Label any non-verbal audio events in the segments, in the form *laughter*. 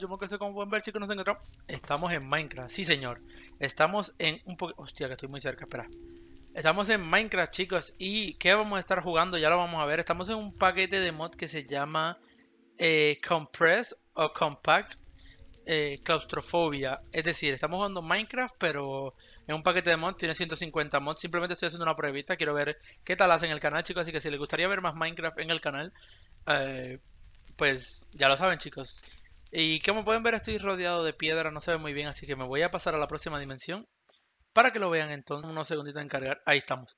Yo chicos, nos encontramos. Estamos en Minecraft, sí, señor. Estamos en un poco. Hostia, que estoy muy cerca, espera. Estamos en Minecraft, chicos. ¿Y que vamos a estar jugando? Ya lo vamos a ver. Estamos en un paquete de mod que se llama eh, Compress o Compact eh, Claustrofobia. Es decir, estamos jugando Minecraft, pero es un paquete de mods, tiene 150 mods. Simplemente estoy haciendo una pruebita, quiero ver qué tal hace en el canal, chicos. Así que si les gustaría ver más Minecraft en el canal, eh, pues ya lo saben, chicos. Y como pueden ver, estoy rodeado de piedra, no se ve muy bien, así que me voy a pasar a la próxima dimensión. Para que lo vean entonces, unos segunditos en cargar. Ahí estamos.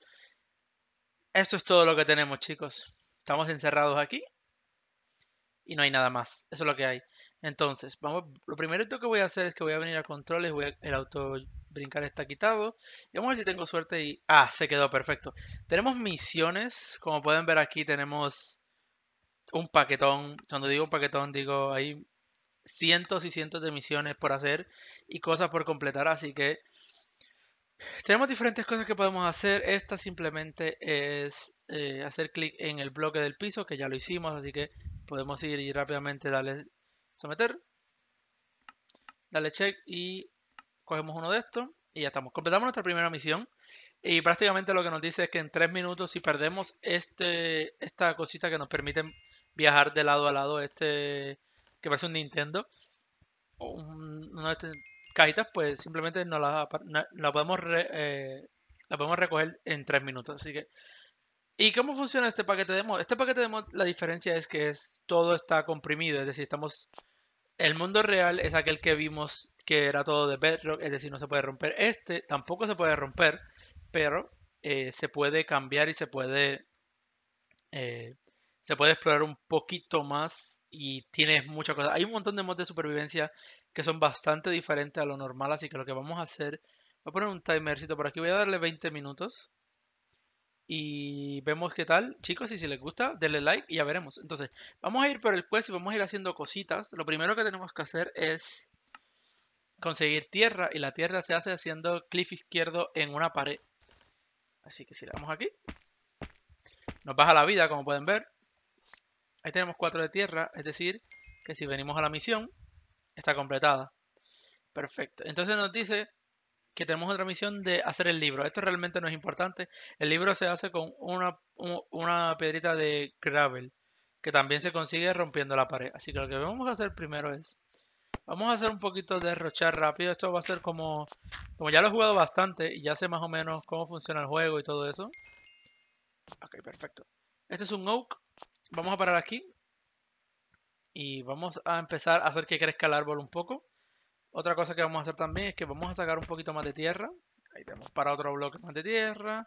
Esto es todo lo que tenemos, chicos. Estamos encerrados aquí y no hay nada más. Eso es lo que hay. Entonces, vamos, lo primero que voy a hacer es que voy a venir a controles, voy el auto brincar está quitado. Y vamos a ver si tengo suerte y... Ah, se quedó perfecto. Tenemos misiones, como pueden ver aquí tenemos un paquetón. Cuando digo un paquetón digo hay cientos y cientos de misiones por hacer y cosas por completar, así que... Tenemos diferentes cosas que podemos hacer. Esta simplemente es eh, hacer clic en el bloque del piso, que ya lo hicimos, así que podemos ir y rápidamente darle someter. darle check y cogemos uno de estos y ya estamos. Completamos nuestra primera misión y prácticamente lo que nos dice es que en 3 minutos si perdemos este, esta cosita que nos permite viajar de lado a lado, este que parece un Nintendo, una de estas cajitas, pues simplemente nos la, podemos, eh, la podemos recoger en 3 minutos. Así que ¿Y cómo funciona este paquete de mod? Este paquete de mod, la diferencia es que es, todo está comprimido, es decir, estamos... El mundo real es aquel que vimos que era todo de bedrock, es decir, no se puede romper. Este tampoco se puede romper, pero eh, se puede cambiar y se puede... Eh, se puede explorar un poquito más y tiene muchas cosas. Hay un montón de mods de supervivencia que son bastante diferentes a lo normal, así que lo que vamos a hacer... Voy a poner un timercito por aquí, voy a darle 20 minutos y vemos qué tal. Chicos, y si les gusta, denle like y ya veremos. Entonces, vamos a ir por el quest y vamos a ir haciendo cositas. Lo primero que tenemos que hacer es conseguir tierra y la tierra se hace haciendo cliff izquierdo en una pared. Así que si le damos aquí, nos baja la vida como pueden ver. Ahí tenemos cuatro de tierra, es decir, que si venimos a la misión, está completada. Perfecto. Entonces nos dice que tenemos otra misión de hacer el libro. Esto realmente no es importante. El libro se hace con una, una piedrita de gravel, que también se consigue rompiendo la pared. Así que lo que vamos a hacer primero es... Vamos a hacer un poquito de rochar rápido. Esto va a ser como... Como ya lo he jugado bastante y ya sé más o menos cómo funciona el juego y todo eso. Ok, perfecto. esto es un oak. Vamos a parar aquí. Y vamos a empezar a hacer que crezca el árbol un poco. Otra cosa que vamos a hacer también es que vamos a sacar un poquito más de tierra. Ahí tenemos para otro bloque más de tierra.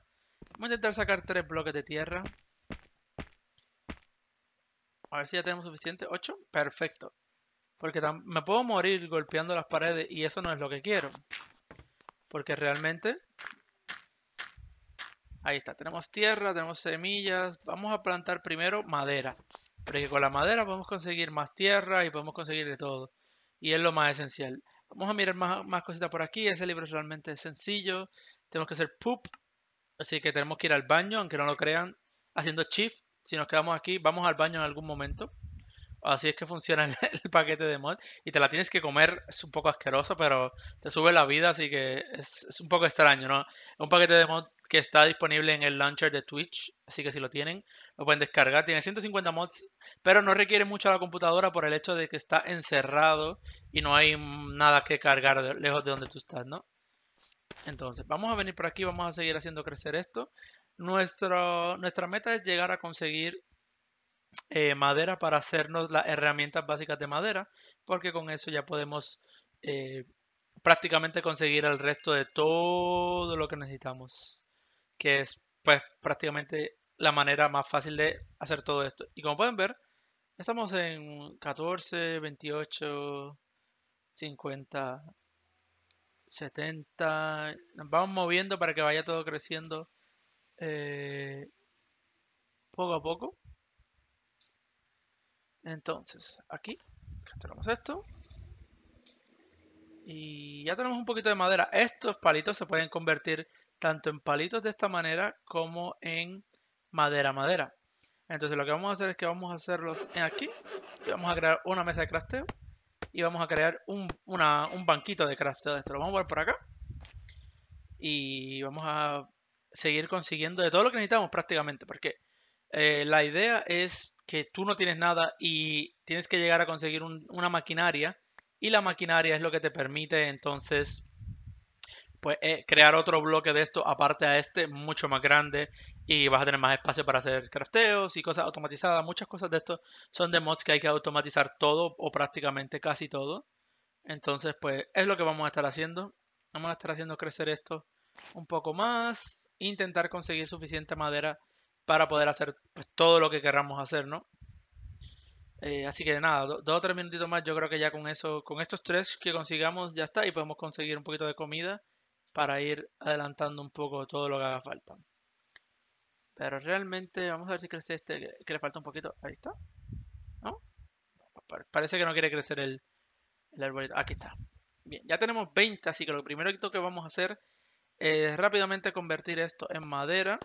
Vamos a intentar sacar tres bloques de tierra. A ver si ya tenemos suficiente. ¿Ocho? Perfecto. Porque me puedo morir golpeando las paredes y eso no es lo que quiero. Porque realmente... Ahí está. Tenemos tierra, tenemos semillas. Vamos a plantar primero madera. Porque con la madera podemos conseguir más tierra y podemos conseguir de todo y es lo más esencial. Vamos a mirar más, cositas por aquí. Ese libro es realmente sencillo. Tenemos que hacer poop. Así que tenemos que ir al baño, aunque no lo crean, haciendo shift. Si nos quedamos aquí, vamos al baño en algún momento. Así es que funciona *laughs* el, paquete de mod. Y te la tienes que comer. Es un poco asqueroso, pero te sube la vida, así que es, un poco extraño, ¿no? un paquete de mod que está disponible en el launcher de Twitch, así que si lo tienen, lo pueden descargar. Tiene 150 mods, pero no requiere mucho la computadora por el hecho de que está encerrado y no hay nada que cargar lejos de donde tú estás, ¿no? Entonces, vamos a venir por aquí, vamos a seguir haciendo crecer esto. nuestra meta es llegar a conseguir eh, madera para hacernos las herramientas básicas de madera, porque con eso ya podemos eh, prácticamente conseguir el resto de todo lo que necesitamos que es pues prácticamente la manera más fácil de hacer todo esto. Y como pueden ver, estamos en 14, 28, 50, 70. Nos vamos moviendo para que vaya todo creciendo eh, poco a poco. Entonces, aquí tenemos esto. Y ya tenemos un poquito de madera. Estos palitos se pueden convertir tanto en palitos de esta manera como en madera madera. Entonces lo que vamos a hacer es que vamos a hacerlos en aquí vamos a crear una mesa de crafteo y vamos a crear un, banquito de crafteo de esto. Lo vamos a poner por acá y vamos a seguir consiguiendo de todo lo que necesitamos prácticamente porque eh, la idea es que tú no tienes nada y tienes que llegar a conseguir una maquinaria y la maquinaria es lo que te permite entonces pues eh, crear otro bloque de esto aparte a este, mucho más grande y vas a tener más espacio para hacer crafteos y cosas automatizadas. Muchas cosas de esto son de mods que hay que automatizar todo o prácticamente casi todo. Entonces, pues es lo que vamos a estar haciendo. Vamos a estar haciendo crecer esto un poco más, intentar conseguir suficiente madera para poder hacer pues, todo lo que queramos hacer, ¿no? Eh, así que nada, dos o tres minutitos más, yo creo que ya con eso, con estos tres que consigamos ya está y podemos conseguir un poquito de comida para ir adelantando un poco todo lo que haga falta. Pero realmente, vamos a ver si crece este, que le falta un poquito. Ahí está. ¿No? Parece que no quiere crecer el, el arbolito. Aquí está. Bien, ya tenemos 20, así que lo primero que vamos a hacer es rápidamente convertir esto en madera.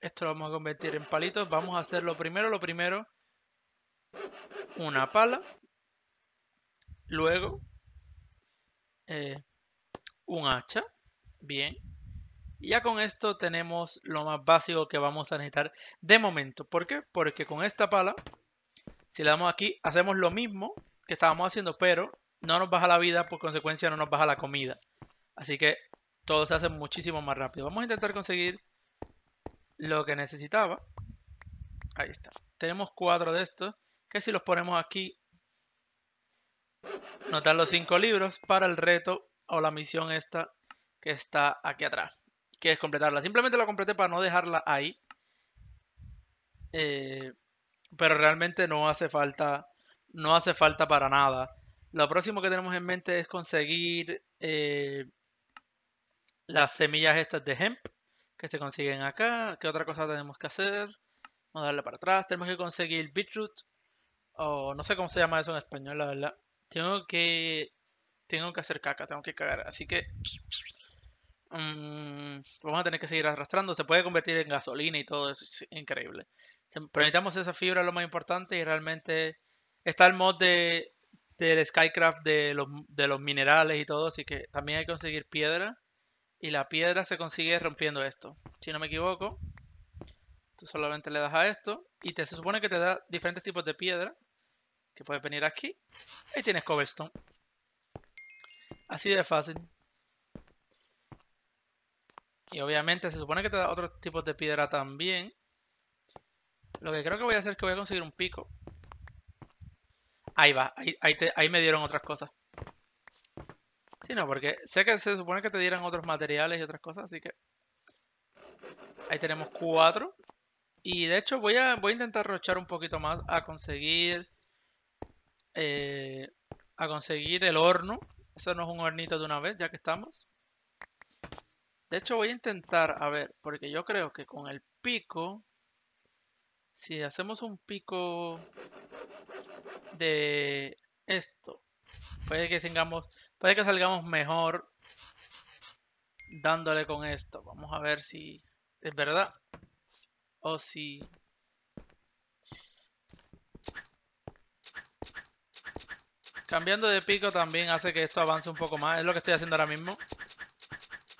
Esto lo vamos a convertir en palitos. Vamos a hacer lo primero, lo primero. Una pala. Luego. Eh, un hacha. Bien. ya con esto tenemos lo más básico que vamos a necesitar de momento. ¿Por qué? Porque con esta pala, si le damos aquí, hacemos lo mismo que estábamos haciendo, pero no nos baja la vida, por consecuencia no nos baja la comida. Así que todo se hace muchísimo más rápido. Vamos a intentar conseguir lo que necesitaba. Ahí está. Tenemos cuatro de estos, que si los ponemos aquí, nos dan los cinco libros para el reto o la misión esta que está aquí atrás, que es completarla. Simplemente la completé para no dejarla ahí. Eh, pero realmente no hace falta, no hace falta para nada. Lo próximo que tenemos en mente es conseguir eh, las semillas estas de hemp que se consiguen acá. ¿Qué otra cosa tenemos que hacer? Vamos a darle para atrás. Tenemos que conseguir beetroot. O no sé cómo se llama eso en español, la verdad. Tengo que tengo que hacer caca, tengo que cagar. Así que mm, vamos a tener que seguir arrastrando. Se puede convertir en gasolina y todo, es increíble. Pero necesitamos esa fibra, lo más importante, y realmente está el mod de, del Skycraft de los, minerales y todo, así que también hay que conseguir piedra. Y la piedra se consigue rompiendo esto, si no me equivoco. Tú solamente le das a esto y te, se supone que te da diferentes tipos de piedra, que puedes venir aquí. Ahí tienes cobblestone. Así de fácil. Y obviamente se supone que te da otros tipos de piedra también. Lo que creo que voy a hacer es que voy a conseguir un pico. Ahí va, ahí, me dieron otras cosas. Sí, no, porque sé que se supone que te dieran otros materiales y otras cosas, así que... Ahí tenemos cuatro. Y de hecho voy a, voy a intentar rochar un poquito más a conseguir... Eh, a conseguir el horno es un hornito de una vez, ya que estamos. De hecho, voy a intentar, a ver, porque yo creo que con el pico, si hacemos un pico de esto, puede que tengamos, puede que salgamos mejor dándole con esto. Vamos a ver si es verdad o si Cambiando de pico también hace que esto avance un poco más. Es lo que estoy haciendo ahora mismo.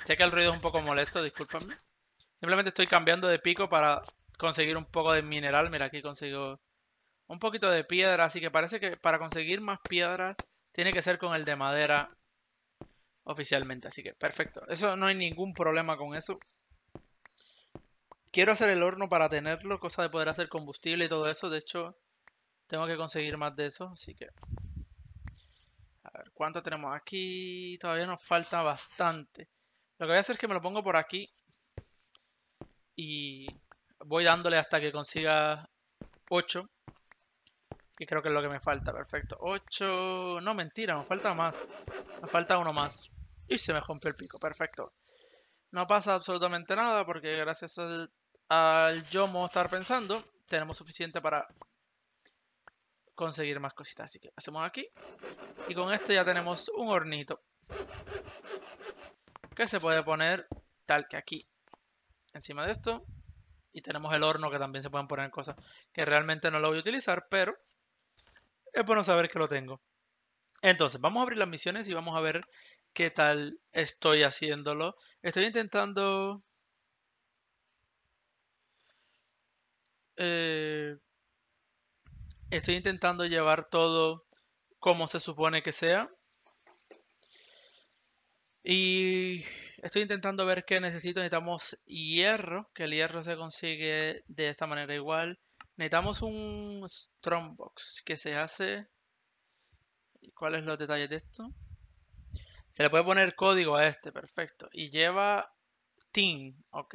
Sé que el ruido es un poco molesto, discúlpame. Simplemente estoy cambiando de pico para conseguir un poco de mineral. Mira, aquí consigo un poquito de piedra. Así que parece que para conseguir más piedras tiene que ser con el de madera oficialmente. Así que perfecto. Eso no hay ningún problema con eso. Quiero hacer el horno para tenerlo, cosa de poder hacer combustible y todo eso. De hecho, tengo que conseguir más de eso. Así que cuánto tenemos aquí. Todavía nos falta bastante. Lo que voy a hacer es que me lo pongo por aquí. Y voy dándole hasta que consiga 8. Que creo que es lo que me falta. Perfecto. 8... No, mentira. Nos falta más. Nos falta uno más. Y se me rompió el pico. Perfecto. No pasa absolutamente nada porque gracias al, al yo estar pensando, tenemos suficiente para conseguir más cositas. Así que hacemos aquí. Y con esto ya tenemos un hornito. Que se puede poner tal que aquí. Encima de esto. Y tenemos el horno que también se pueden poner cosas que realmente no lo voy a utilizar. Pero es bueno saber que lo tengo. Entonces, vamos a abrir las misiones y vamos a ver qué tal estoy haciéndolo. Estoy intentando... Eh, Estoy intentando llevar todo como se supone que sea. Y estoy intentando ver qué necesito. Necesitamos hierro, que el hierro se consigue de esta manera igual. Necesitamos un Strongbox que se hace... ¿Cuáles son los detalles de esto? Se le puede poner código a este, perfecto. Y lleva Team, ok.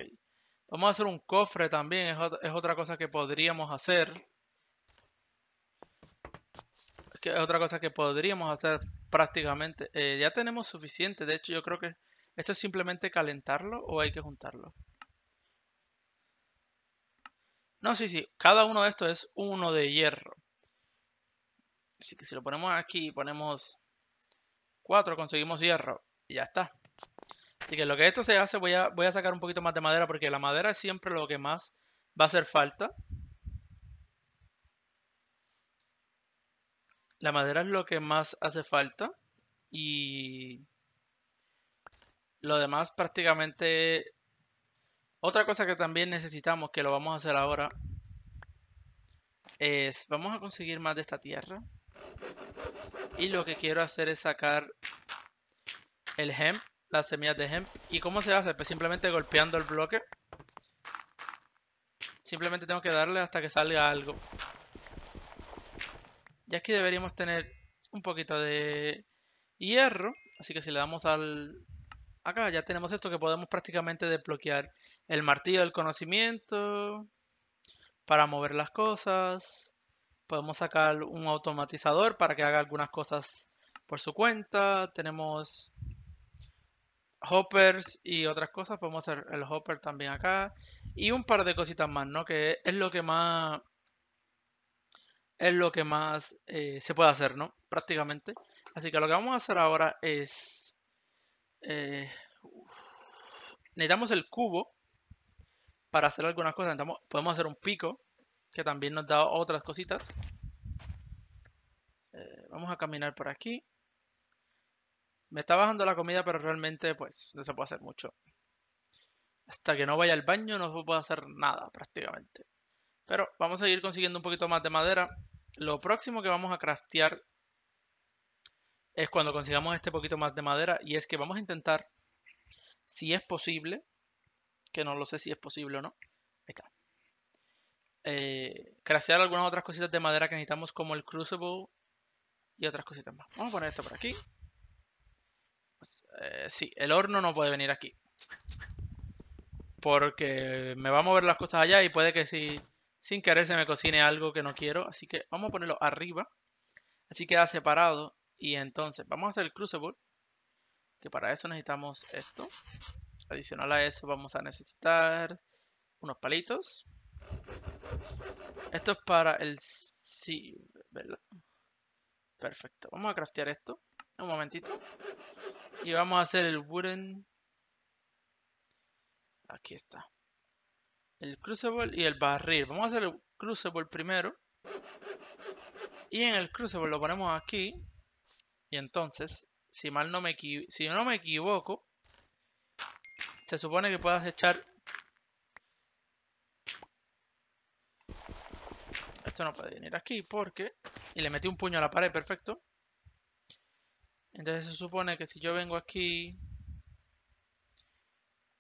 Vamos a hacer un cofre también, es, otra cosa que podríamos hacer que otra cosa que podríamos hacer prácticamente. Eh, ya tenemos suficiente, de hecho yo creo que esto es simplemente calentarlo o hay que juntarlo. No, sí, si, cada uno de estos es uno de hierro. Así que si lo ponemos aquí, ponemos cuatro conseguimos hierro y ya está. Así que lo que esto se hace, voy a, voy a sacar un poquito más de madera porque la madera es siempre lo que más va a hacer falta. La madera es lo que más hace falta y lo demás prácticamente... Otra cosa que también necesitamos, que lo vamos a hacer ahora, es... Vamos a conseguir más de esta tierra. Y lo que quiero hacer es sacar el hemp, las semillas de hemp. ¿Y cómo se hace? Pues simplemente golpeando el bloque. Simplemente tengo que darle hasta que salga algo. Y aquí deberíamos tener un poquito de hierro. Así que si le damos al... Acá ya tenemos esto que podemos prácticamente desbloquear el martillo del conocimiento para mover las cosas. Podemos sacar un automatizador para que haga algunas cosas por su cuenta. Tenemos hoppers y otras cosas. Podemos hacer el hopper también acá. Y un par de cositas más, ¿no? Que es lo que más es lo que más eh, se puede hacer, ¿no? Prácticamente. Así que lo que vamos a hacer ahora es... Eh, necesitamos el cubo para hacer algunas cosas. podemos hacer un pico, que también nos da otras cositas. Eh, vamos a caminar por aquí. Me está bajando la comida, pero realmente pues no se puede hacer mucho. Hasta que no vaya al baño no se puede hacer nada prácticamente. Pero vamos a ir consiguiendo un poquito más de madera. Lo próximo que vamos a craftear es cuando consigamos este poquito más de madera y es que vamos a intentar, si es posible, que no lo sé si es posible o no, ahí está, eh, craftear algunas otras cositas de madera que necesitamos como el crucible y otras cositas más. Vamos a poner esto por aquí. Eh, sí, el horno no puede venir aquí. Porque me va a mover las cosas allá y puede que si sin querer se me cocine algo que no quiero. Así que vamos a ponerlo arriba. Así queda separado. Y entonces vamos a hacer el Crucible. Que para eso necesitamos esto. Adicional a eso vamos a necesitar unos palitos. Esto es para el... Sí, ¿verdad? Perfecto. Vamos a craftear esto. Un momentito. Y vamos a hacer el wooden. Aquí está el crucible y el barril. Vamos a hacer el crucible primero. Y en el crucible lo ponemos aquí. Y entonces, si mal no me, si no me equivoco, se supone que puedas echar... Esto no puede venir aquí porque... Y le metí un puño a la pared, perfecto. Entonces se supone que si yo vengo aquí...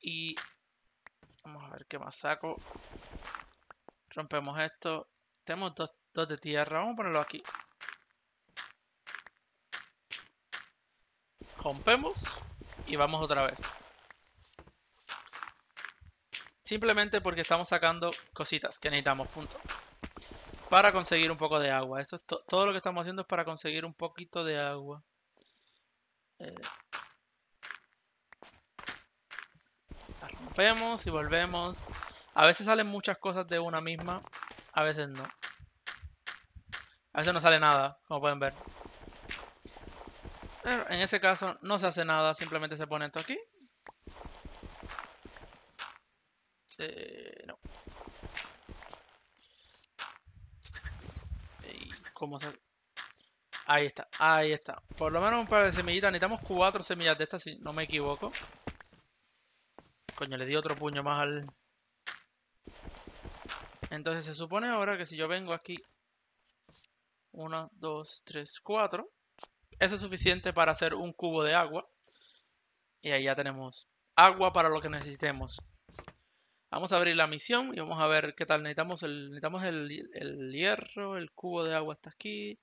Y Vamos a ver qué más saco. Rompemos esto. Tenemos dos, de tierra. Vamos a ponerlo aquí. Rompemos y vamos otra vez. Simplemente porque estamos sacando cositas que necesitamos, punto. Para conseguir un poco de agua. Eso es todo lo que estamos haciendo es para conseguir un poquito de agua. Eh, vemos y volvemos. A veces salen muchas cosas de una misma, a veces no. A veces no sale nada, como pueden ver. Pero en ese caso no se hace nada, simplemente se pone esto aquí. no. Ahí está, ahí está. Por lo menos un par de semillitas. Necesitamos cuatro semillas de estas, si no me equivoco. Coño, le di otro puño más al... Entonces se supone ahora que si yo vengo aquí... 1, 2, 3, 4. Eso es suficiente para hacer un cubo de agua. Y ahí ya tenemos agua para lo que necesitemos. Vamos a abrir la misión y vamos a ver qué tal. Necesitamos el, necesitamos el, hierro, el cubo de agua está aquí.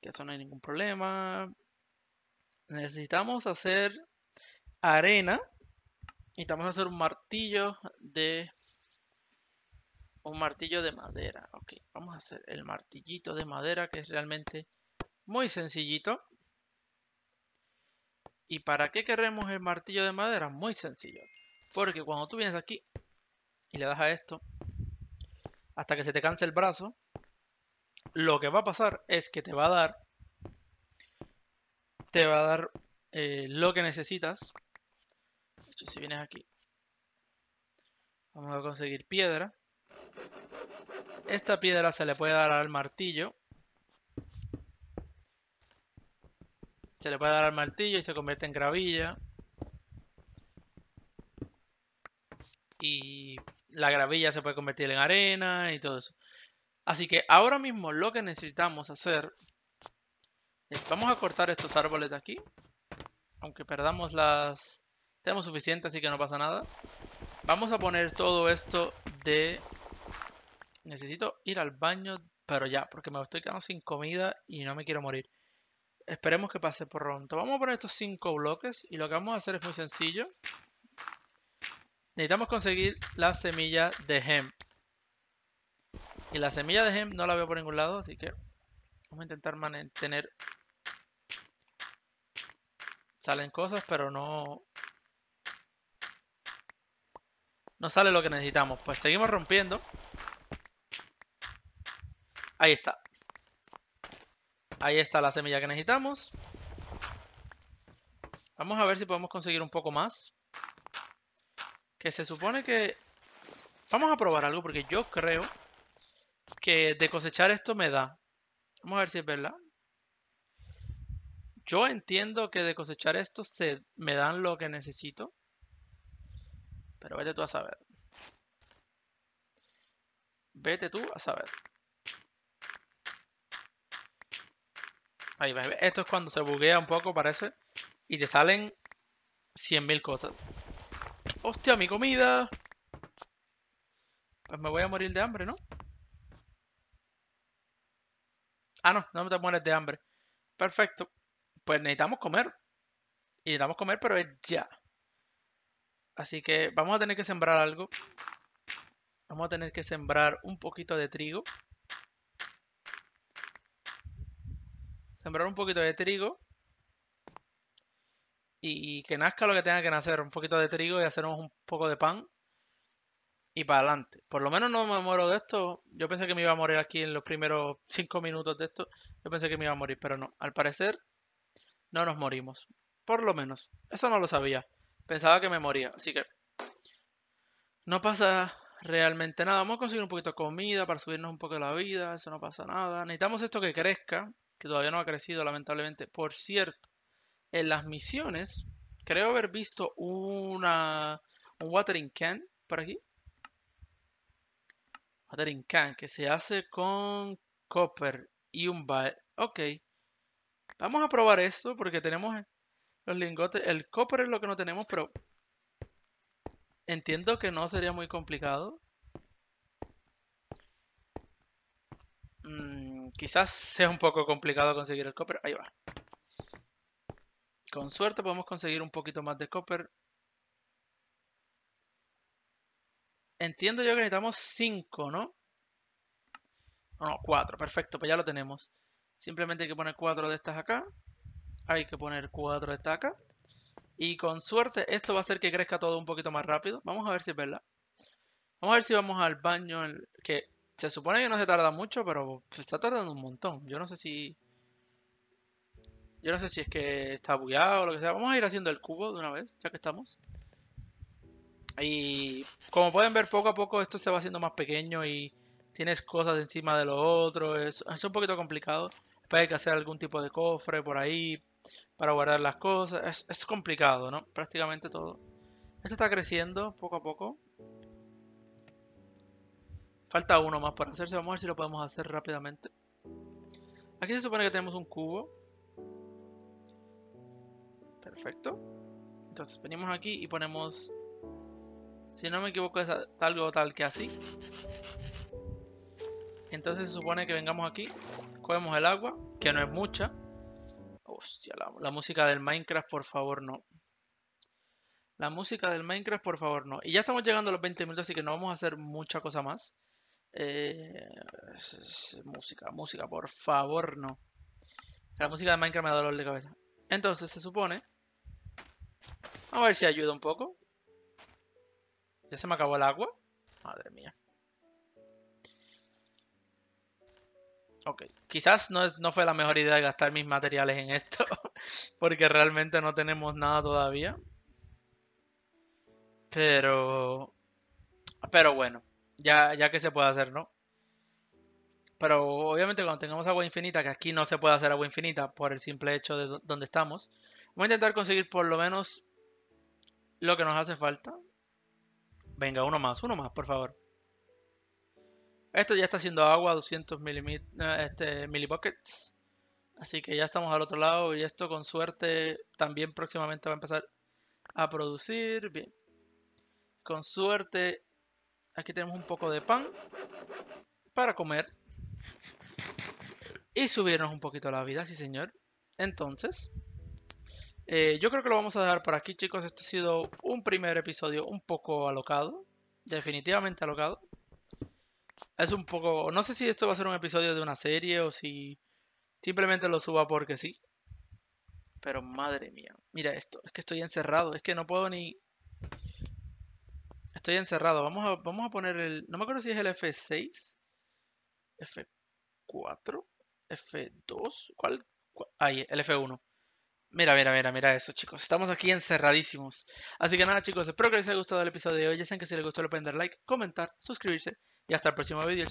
Que eso no hay ningún problema. Necesitamos hacer arena a hacer un martillo de... Un martillo de madera. Ok, vamos a hacer el martillito de madera que es realmente muy sencillito. ¿Y para qué queremos el martillo de madera? Muy sencillo. Porque cuando tú vienes aquí y le das a esto, hasta que se te canse el brazo, lo que va a pasar es que te va a dar, te va a dar eh, lo que necesitas si vienes aquí. Vamos a conseguir piedra. Esta piedra se le puede dar al martillo. Se le puede dar al martillo y se convierte en gravilla. Y la gravilla se puede convertir en arena y todo eso. Así que ahora mismo lo que necesitamos hacer es, vamos a cortar estos árboles de aquí. Aunque perdamos las tenemos suficiente, así que no pasa nada. Vamos a poner todo esto de... Necesito ir al baño, pero ya, porque me estoy quedando sin comida y no me quiero morir. Esperemos que pase pronto. Vamos a poner estos cinco bloques y lo que vamos a hacer es muy sencillo. Necesitamos conseguir la semilla de hemp. Y la semilla de hemp no la veo por ningún lado, así que vamos a intentar mantener... Salen cosas, pero no no sale lo que necesitamos. Pues seguimos rompiendo. Ahí está. Ahí está la semilla que necesitamos. Vamos a ver si podemos conseguir un poco más. Que se supone que... Vamos a probar algo porque yo creo que de cosechar esto me da. Vamos a ver si es verdad. Yo entiendo que de cosechar esto se me dan lo que necesito. Pero vete tú a saber. Vete tú a saber. Ahí va. Esto es cuando se buguea un poco, parece. Y te salen 100.000 cosas. ¡Hostia, mi comida! Pues me voy a morir de hambre, ¿no? Ah, no, no te mueres de hambre. Perfecto. Pues necesitamos comer. Y necesitamos comer, pero es ya. Así que vamos a tener que sembrar algo. Vamos a tener que sembrar un poquito de trigo. Sembrar un poquito de trigo. Y que nazca lo que tenga que nacer. Un poquito de trigo y hacernos un poco de pan. Y para adelante. Por lo menos no me muero de esto. Yo pensé que me iba a morir aquí en los primeros 5 minutos de esto. Yo pensé que me iba a morir, pero no. Al parecer, no nos morimos. Por lo menos. Eso no lo sabía. Pensaba que me moría, así que no pasa realmente nada. Vamos a conseguir un poquito de comida para subirnos un poco la vida, eso no pasa nada. Necesitamos esto que crezca, que todavía no ha crecido lamentablemente. Por cierto, en las misiones creo haber visto una un watering can por aquí. Watering can que se hace con copper y un bal. Ok. Vamos a probar esto porque tenemos los lingotes, el copper es lo que no tenemos, pero entiendo que no sería muy complicado. Mm, quizás sea un poco complicado conseguir el copper. Ahí va. Con suerte podemos conseguir un poquito más de copper. Entiendo yo que necesitamos 5, ¿no? No, 4, perfecto, pues ya lo tenemos. Simplemente hay que poner 4 de estas acá hay que poner cuatro estacas. Y con suerte esto va a hacer que crezca todo un poquito más rápido. Vamos a ver si es verdad. Vamos a ver si vamos al baño, que se supone que no se tarda mucho, pero se está tardando un montón. Yo no sé si... Yo no sé si es que está bugueado o lo que sea. Vamos a ir haciendo el cubo de una vez, ya que estamos. Y como pueden ver, poco a poco esto se va haciendo más pequeño y tienes cosas encima de lo otro. Es, un poquito complicado. Después hay que hacer algún tipo de cofre por ahí para guardar las cosas. Es, complicado, ¿no? Prácticamente todo. Esto está creciendo poco a poco. Falta uno más para hacerse. Vamos a ver si lo podemos hacer rápidamente. Aquí se supone que tenemos un cubo. Perfecto. Entonces venimos aquí y ponemos... Si no me equivoco es algo tal que así. Entonces se supone que vengamos aquí. Cogemos el agua, que no es mucha. Hostia, la, música del Minecraft, por favor, no. La música del Minecraft, por favor, no. Y ya estamos llegando a los 20 minutos, así que no vamos a hacer mucha cosa más. Eh, música, música, por favor, no. La música de Minecraft me da dolor de cabeza. Entonces, se supone... a ver si ayuda un poco. Ya se me acabó el agua. Madre mía. Ok, quizás no, fue la mejor idea gastar mis materiales en esto, *laughs* porque realmente no tenemos nada todavía. Pero... Pero bueno, ya, ya que se puede hacer, ¿no? Pero obviamente cuando tengamos agua infinita, que aquí no se puede hacer agua infinita por el simple hecho de donde estamos, voy a intentar conseguir por lo menos lo que nos hace falta. Venga, uno más, uno más, por favor. Esto ya está haciendo agua, 200 este, Así que ya estamos al otro lado y esto con suerte también próximamente va a empezar a producir. Bien. Con suerte aquí tenemos un poco de pan para comer y subirnos un poquito la vida, sí señor. Entonces, eh, yo creo que lo vamos a dejar por aquí chicos. Este ha sido un primer episodio un poco alocado, definitivamente alocado es un poco. No sé si esto va a ser un episodio de una serie o si simplemente lo suba porque sí. Pero madre mía. Mira esto. Es que estoy encerrado. Es que no puedo ni. Estoy encerrado. Vamos a, vamos a poner el. No me acuerdo si es el F6. F4. F2. ¿Cuál? Ahí, el F1. Mira, mira, mira, mira eso, chicos. Estamos aquí encerradísimos. Así que nada, chicos, espero que les haya gustado el episodio de hoy. Ya saben que si les gustó, le pueden dar like, comentar, suscribirse y hasta el próximo video.